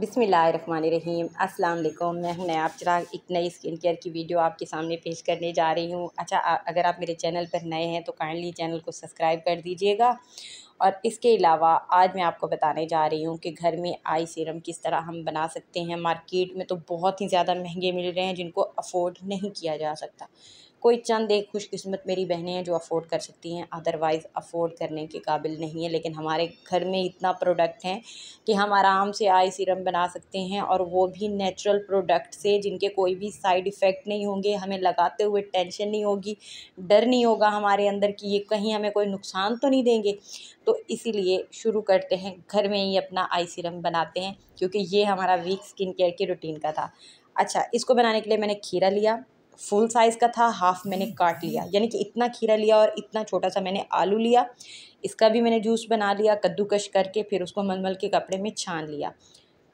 बिसमीम अस्सलाम मैं हूं आप चिराग एक नई स्किन केयर की वीडियो आपके सामने पेश करने जा रही हूं अच्छा अगर आप मेरे चैनल पर नए हैं तो काइंडली चैनल को सब्सक्राइब कर दीजिएगा और इसके अलावा आज मैं आपको बताने जा रही हूँ कि घर में आई सीरम किस तरह हम बना सकते हैं मार्केट में तो बहुत ही ज़्यादा महंगे मिल रहे हैं जिनको अफोर्ड नहीं किया जा सकता कोई चंद एक खुशकस्मत मेरी बहनें हैं जो अफोर्ड कर सकती हैं अदरवाइज़ अफोर्ड करने के काबिल नहीं है लेकिन हमारे घर में इतना प्रोडक्ट है कि हम आराम से आई सीरम बना सकते हैं और वो भी नेचुरल प्रोडक्ट से जिनके कोई भी साइड इफ़ेक्ट नहीं होंगे हमें लगाते हुए टेंशन नहीं होगी डर नहीं होगा हमारे अंदर कि ये कहीं हमें कोई नुकसान तो नहीं देंगे तो इसीलिए शुरू करते हैं घर में ही अपना आई सीरम बनाते हैं क्योंकि ये हमारा वीक स्किन केयर की रूटीन का था अच्छा इसको बनाने के लिए मैंने खीरा लिया फुल साइज़ का था हाफ मैंने काट लिया यानी कि इतना खीरा लिया और इतना छोटा सा मैंने आलू लिया इसका भी मैंने जूस बना लिया कद्दूकश करके फिर उसको मलमल के कपड़े में छान लिया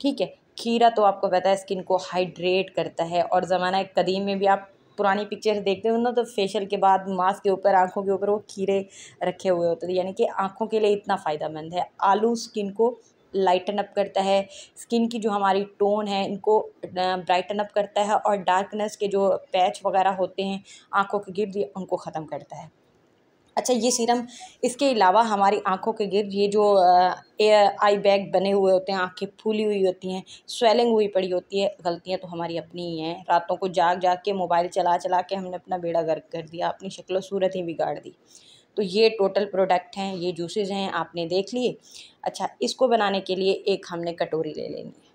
ठीक है खीरा तो आपको पता है स्किन को हाइड्रेट करता है और ज़माना कदीम में भी आप पुरानी पिक्चर देखते हो ना तो फेशियल के बाद मास्क के ऊपर आँखों के ऊपर वो खीरे रखे हुए होते थे यानी कि आँखों के लिए इतना फ़ायदेमंद है आलू स्किन को लाइटन अप करता है स्किन की जो हमारी टोन है इनको ब्राइटन अप करता है और डार्कनेस के जो पैच वगैरह होते हैं आँखों के गिर्द उनको ख़त्म करता है अच्छा ये सीरम इसके अलावा हमारी आँखों के गिर्द ये जो आई बैग बने हुए होते हैं आँखें फूली हुई होती हैं स्वेलिंग हुई पड़ी होती है गलतियाँ तो हमारी अपनी ही हैं रातों को जाग जाग के मोबाइल चला चला के हमने अपना बेड़ा गर्क कर दिया अपनी शक्ल सूरत ही बिगाड़ दी तो ये टोटल प्रोडक्ट हैं ये जूसेज़ हैं आपने देख लिए अच्छा इसको बनाने के लिए एक हमने कटोरी ले लेनी है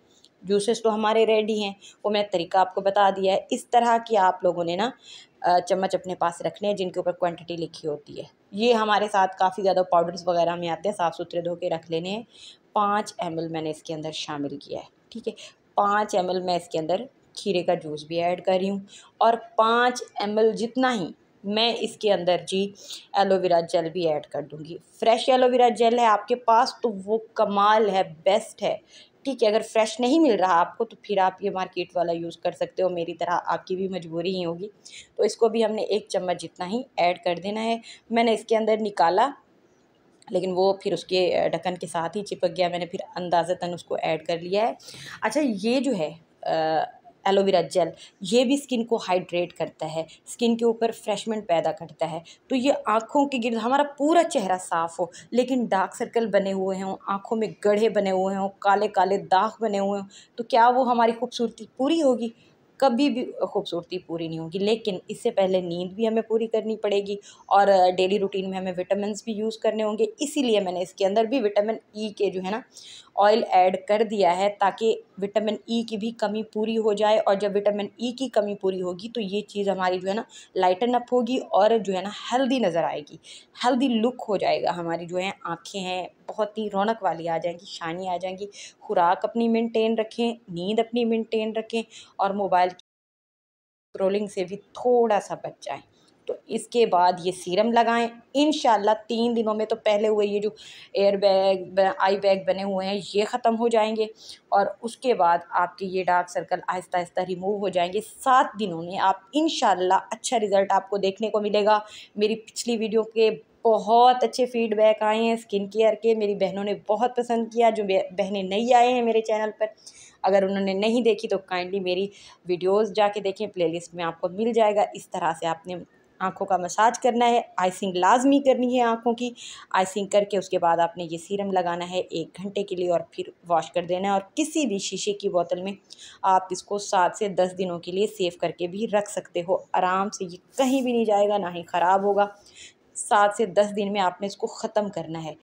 जूसेस तो हमारे रेडी हैं वो मैं तरीका आपको बता दिया है इस तरह की आप लोगों ने ना चम्मच अपने पास रखने हैं जिनके ऊपर क्वांटिटी लिखी होती है ये हमारे साथ काफ़ी ज़्यादा पाउडर्स वगैरह में आते हैं साफ़ सुथरे धो के रख लेने हैं पाँच एम मैंने इसके अंदर शामिल किया है ठीक है पाँच एम मैं इसके अंदर खीरे का जूस भी ऐड कर रही हूँ और पाँच एम जितना ही मैं इसके अंदर जी एलोवेरा जेल भी ऐड कर दूँगी फ्रेश एलोवेरा जेल है आपके पास तो वो कमाल है बेस्ट है ठीक है अगर फ्रेश नहीं मिल रहा आपको तो फिर आप ये मार्केट वाला यूज़ कर सकते हो मेरी तरह आपकी भी मजबूरी ही होगी तो इसको भी हमने एक चम्मच जितना ही ऐड कर देना है मैंने इसके अंदर निकाला लेकिन वो फिर उसके ढक्कन के साथ ही चिपक गया मैंने फिर अंदाजतन उसको ऐड कर लिया है अच्छा ये जो है आ, एलोवेरा जेल ये भी स्किन को हाइड्रेट करता है स्किन के ऊपर फ्रेशमेंट पैदा करता है तो ये आँखों के गिर्द हमारा पूरा चेहरा साफ़ हो लेकिन डार्क सर्कल बने हुए हों आँखों में गढ़े बने हुए हों काले काले दाग बने हुए हों तो क्या वो हमारी खूबसूरती पूरी होगी कभी भी खूबसूरती पूरी नहीं होगी लेकिन इससे पहले नींद भी हमें पूरी करनी पड़ेगी और डेली रूटीन में हमें विटामिन भी यूज़ करने होंगे इसीलिए मैंने इसके अंदर भी विटामिन ई e के जो है ना ऑयल ऐड कर दिया है ताकि विटामिन ई e की भी कमी पूरी हो जाए और जब विटामिन ई e की कमी पूरी होगी तो ये चीज़ हमारी जो है ना लाइटन अप होगी और जो है ना हेल्दी नज़र आएगी हेल्दी लुक हो जाएगा हमारी जो है आँखें हैं बहुत ही रौनक वाली आ जाएंगी शानी आ जाएंगी खुराक अपनी मेनटेन रखें नींद अपनी मेनटेन रखें और मोबाइल रोलिंग से भी थोड़ा सा बच जाएं तो इसके बाद ये सीरम लगाएं इन तीन दिनों में तो पहले हुए ये जो एयर बैग आई बैग बने हुए हैं ये ख़त्म हो जाएंगे और उसके बाद आपके ये डार्क सर्कल आहिस्ता आहिस्ता रिमूव हो जाएंगे सात दिनों में आप इन अच्छा रिज़ल्ट आपको देखने को मिलेगा मेरी पिछली वीडियो के बहुत अच्छे फीडबैक आए हैं स्किन केयर के मेरी बहनों ने बहुत पसंद किया जो बहनें नहीं आए हैं मेरे चैनल पर अगर उन्होंने नहीं देखी तो काइंडली मेरी वीडियोस जाके देखें प्लेलिस्ट में आपको मिल जाएगा इस तरह से आपने आँखों का मसाज करना है आइसिंग लाजमी करनी है आँखों की आइसिंग करके उसके बाद आपने ये सीरम लगाना है एक घंटे के लिए और फिर वॉश कर देना है और किसी भी शीशे की बोतल में आप इसको सात से दस दिनों के लिए सेव करके भी रख सकते हो आराम से ये कहीं भी नहीं जाएगा ना ही ख़राब होगा सात से दस दिन में आपने इसको ख़त्म करना है